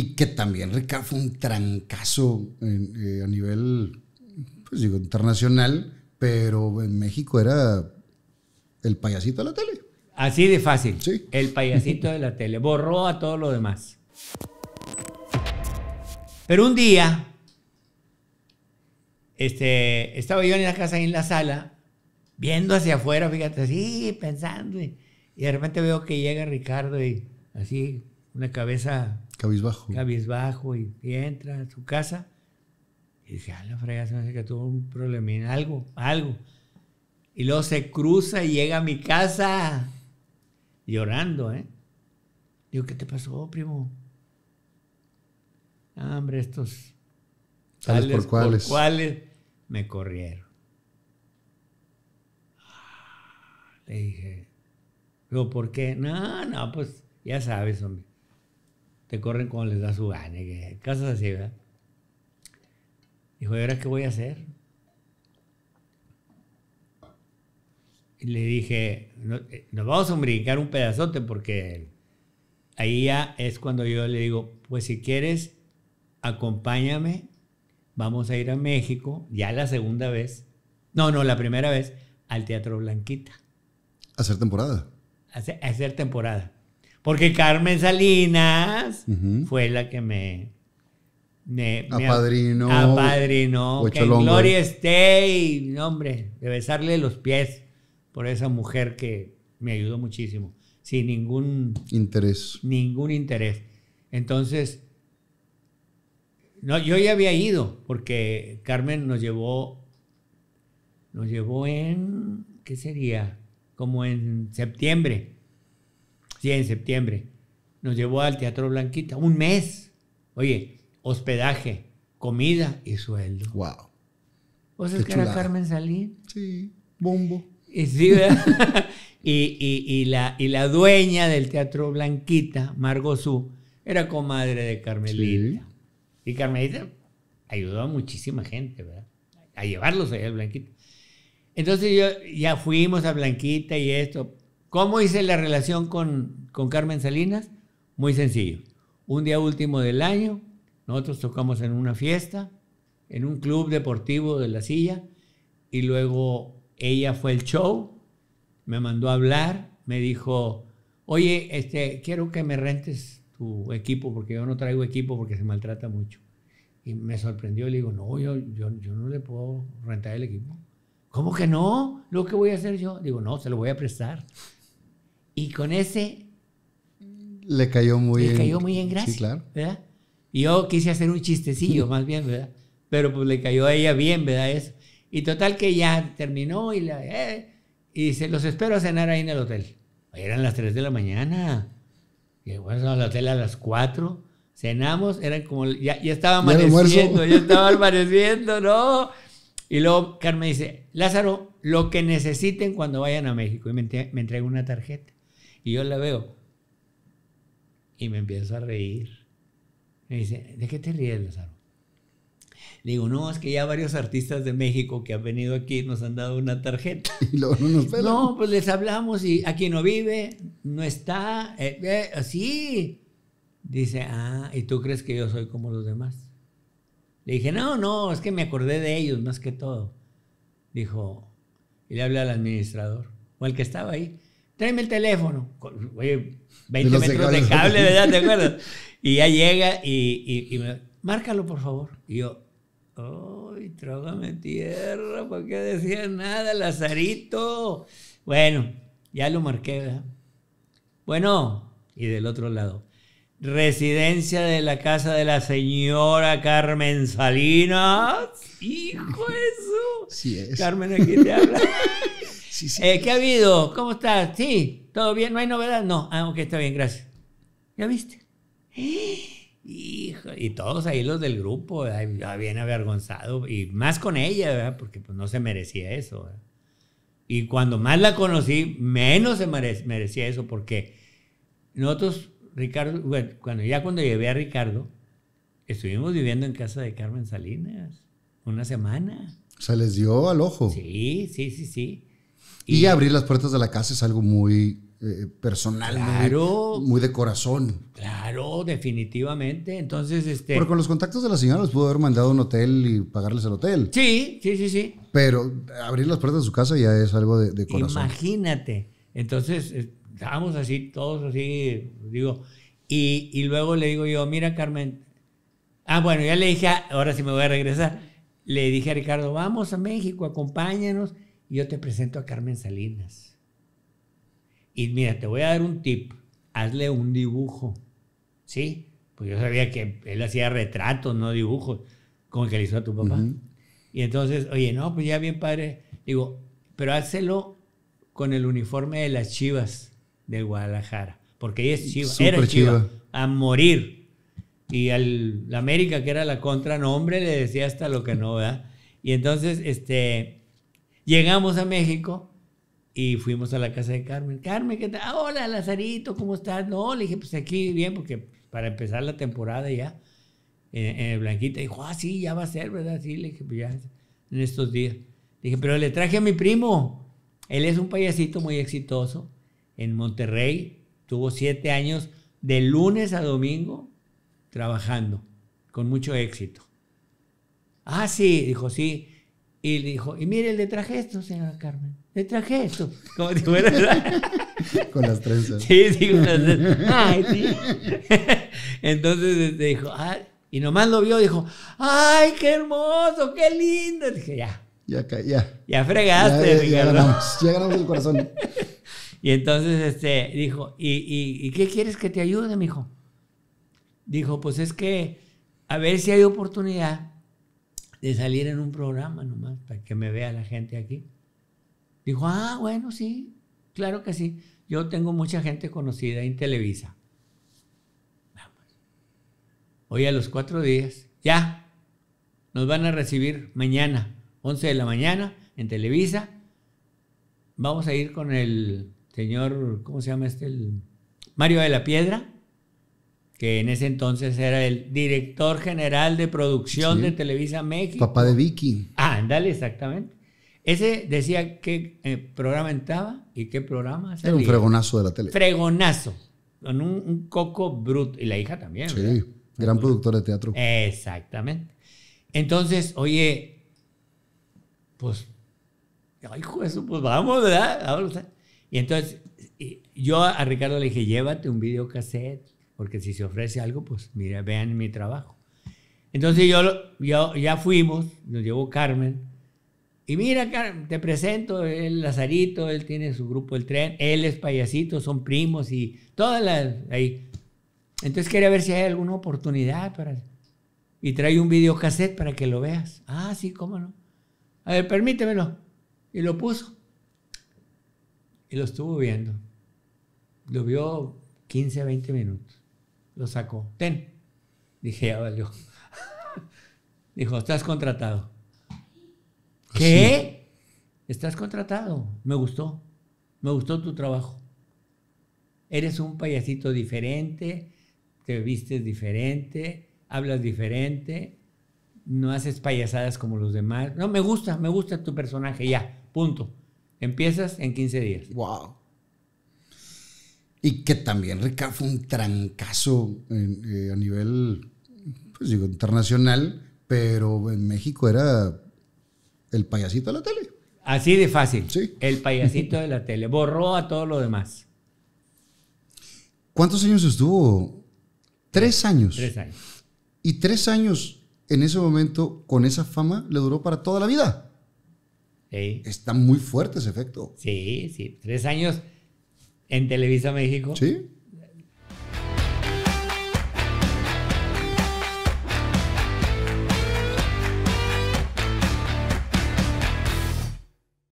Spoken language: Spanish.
Y que también Ricardo fue un trancazo eh, a nivel, pues internacional, pero en México era el payasito de la tele. Así de fácil. El payasito de la tele. Borró a todo lo demás. Pero un día, este, estaba yo en la casa, en la sala, viendo hacia afuera, fíjate, así, pensando. y de repente veo que llega Ricardo y así, una cabeza cabizbajo, cabizbajo y, entra a su casa y dice, ah, la frega se me hace que tuvo un problemín, algo, algo. Y luego se cruza y llega a mi casa llorando, ¿eh? Digo, ¿qué te pasó, primo? Ah, hombre, estos tales, por, cuáles. cuáles me corrieron. Ah, le dije, ¿pero por qué? No, no, pues ya sabes, hombre te corren cuando les da su gane, que, cosas así, ¿verdad? Dijo, ¿y ahora qué voy a hacer? Y le dije, eh, nos vamos a brincar un pedazote porque ahí ya es cuando yo le digo, pues si quieres, acompáñame, vamos a ir a México, ya la segunda vez, no, no, la primera vez, al Teatro Blanquita. ¿Hacer temporada? a hacer temporada. Porque Carmen Salinas fue la que me. me apadrinó. Me apadrinó. Que gloria esté y, hombre, de besarle los pies por esa mujer que me ayudó muchísimo. Sin ningún. Interés. Ningún interés. Entonces. No, yo ya había ido, porque Carmen nos llevó. Nos llevó en. ¿Qué sería? Como en septiembre Sí, en septiembre. Nos llevó al Teatro Blanquita. Un mes. Oye, hospedaje, comida y sueldo. Wow. ¿Vos es que era Carmen Salín? Sí, bombo. Y, sí, y, y, la, y la dueña del Teatro Blanquita, Margo Su, era comadre de Carmelita. Y Carmelita ayudó a muchísima gente, ¿verdad? A llevarlos allá al Blanquita. Entonces yo, ya fuimos a Blanquita y esto, ¿Cómo hice la relación con, con Carmen Salinas? Muy sencillo. Un día último del año, nosotros tocamos en una fiesta, en un club deportivo de la silla, y luego ella fue el show, me mandó a hablar, me dijo, oye, este, quiero que me rentes tu equipo, porque yo no traigo equipo porque se maltrata mucho. Y me sorprendió, le digo, no, yo, yo, yo no le puedo rentar el equipo. ¿Cómo que no? ¿Lo que voy a hacer yo? Digo, no, se lo voy a prestar. Y con ese... Le cayó muy le cayó muy en gracia. ¿verdad? Y yo quise hacer un chistecillo más bien, ¿verdad? Pero pues le cayó a ella bien, ¿verdad? Eso. Y total que ya terminó y, la, eh, y se los espero a cenar ahí en el hotel. Eran las 3 de la mañana. Llegamos al hotel a las 4. Cenamos, eran como, ya, estaba amaneciendo, ya, estaba amaneciendo, ¿no? Y luego Carmen dice, Lázaro, lo que necesiten cuando vayan a México. Y me, me entrega una tarjeta. Y yo la veo y me empiezo a reír. Me dice, ¿de qué te ríes, Lázaro? Le digo, no, es que ya varios artistas de México que han venido aquí nos han dado una tarjeta. Y luego no nos No, pues les hablamos y aquí no vive, no está, así. Eh, eh, dice, ah, ¿y tú crees que yo soy como los demás? Le dije, no, no, es que me acordé de ellos más que todo. Dijo, y le hablé al administrador, o al que estaba ahí tráeme el teléfono. Oye, 20 metros de cable, ¿verdad? ¿Te acuerdas? Y ya llega y, y, y márcalo, por favor. Y yo, ¡ay, trágame tierra! ¿Por qué decía nada, Lazarito? Bueno, ya lo marqué, ¿verdad? Bueno, y del otro lado, residencia de la casa de la señora Carmen Salinas. ¡Hijo eso! Sí es. Carmen, aquí te habla. Eh, ¿Qué ha habido? ¿Cómo estás? Sí, todo bien, no hay novedad. No, aunque ah, ok, está bien, gracias. ¿Ya viste? Hijo, y todos ahí los del grupo, bien avergonzado, y más con ella, ¿verdad? porque pues, no se merecía eso. Y cuando más la conocí, menos se merecía eso, porque nosotros, Ricardo, bueno, cuando, ya cuando llevé a Ricardo, estuvimos viviendo en casa de Carmen Salinas una semana. O sea, les dio al ojo. Sí, sí, sí, sí. Y, abrir las puertas de la casa es algo muy eh, personal, claro, muy, de corazón. Claro, definitivamente. Entonces, este. Pero con los contactos de la señora les pudo haber mandado un hotel y pagarles el hotel. Sí, sí, sí, sí. Pero abrir las puertas de su casa ya es algo de, corazón. Imagínate. Entonces, eh, estábamos así, todos así, digo. Y, y luego le digo yo, mira, Carmen. Ah, bueno, ya le dije, ah, ahora sí me voy a regresar. Le dije a Ricardo, vamos a México, acompáñanos yo te presento a Carmen Salinas. Y mira, te voy a dar un tip. Hazle un dibujo. ¿Sí? Pues yo sabía que él hacía retratos, no dibujos, como el que le hizo a tu papá. Y entonces, oye, no, pues ya bien padre. Digo, pero hácelo con el uniforme de las chivas de Guadalajara. Porque ella es chiva. era chiva, A morir. Y al la América, que era la contra, nombre le decía hasta lo que no, ¿verdad? Y entonces, este, Llegamos a México y fuimos a la casa de Carmen. Carmen, ¿qué tal? Ah, hola, Lazarito, ¿cómo estás? No, le dije, pues aquí bien, porque para empezar la temporada ya, en, eh, eh, Blanquita, dijo, ah, sí, ya va a ser, ¿verdad? Sí, le dije, pues ya, en estos días. dije, pero le traje a mi primo. Él es un payasito muy exitoso en Monterrey. Tuvo siete años de lunes a domingo trabajando con mucho éxito. Ah, sí, dijo, sí. Y le dijo, y mire, le traje esto, señora Carmen. Le traje esto. Como Con las trenzas. Sí, sí, con las trenzas. Ay, sí. Entonces le este, dijo, ah, y nomás lo vio, dijo, ¡ay, qué hermoso, qué lindo! dije, ya. Ya, ya. Ya fregaste, ya, ya, ganamos, el corazón. y entonces este, dijo, ¿Y, qué quieres que te ayude, mijo? Dijo, pues es que a ver si hay oportunidad de salir en un programa nomás, para que me vea la gente aquí. Dijo, ah, bueno, sí, claro que sí. Yo tengo mucha gente conocida en Televisa. Hoy a los cuatro días, ya, nos van a recibir mañana, 11 de la mañana, en Televisa. Vamos a ir con el señor, ¿cómo se llama este? El Mario de la Piedra que en ese entonces era el director general de producción de Televisa México. Papá de Vicky. Ah, ándale, exactamente. Ese decía qué eh, programa entraba y qué programa hacía. Era un fregonazo de la tele. Fregonazo. Con un, coco bruto. Y la hija también. Sí, gran productor de teatro. Exactamente. Entonces, oye, pues, ay, eso, pues vamos, ¿verdad? y entonces, yo a Ricardo le dije, llévate un videocassette porque si se ofrece algo, pues mira, vean mi trabajo. Entonces yo, yo ya fuimos, nos llevó Carmen, y mira, te presento el Lazarito, él tiene su grupo El Tren, él es payasito, son primos y todas las ahí. Entonces quería ver si hay alguna oportunidad para... Y trae un videocassette para que lo veas. Ah, sí, cómo no. A ver, permítemelo. Y lo puso. Y lo estuvo viendo. Lo vio 15, 20 minutos. Lo sacó. Ten. Dije, ya valió. Dijo, estás contratado. Pues ¿Qué? Estás contratado. Me gustó. Me gustó tu trabajo. Eres un payasito diferente, te vistes diferente, hablas diferente, no haces payasadas como los demás. No, me gusta, me gusta tu personaje, ya, punto. Empiezas en 15 días. Wow. Y que también Ricardo fue un trancazo eh, a nivel pues digo, internacional, pero en México era el payasito de la tele. Así de fácil. Sí. El payasito de la tele. Borró a todo lo demás. ¿Cuántos años estuvo? Tres años. Tres años. Y tres años en ese momento, con esa fama, le duró para toda la vida. Sí. Está muy fuerte ese efecto. Sí, sí. Tres años en Televisa México. Sí.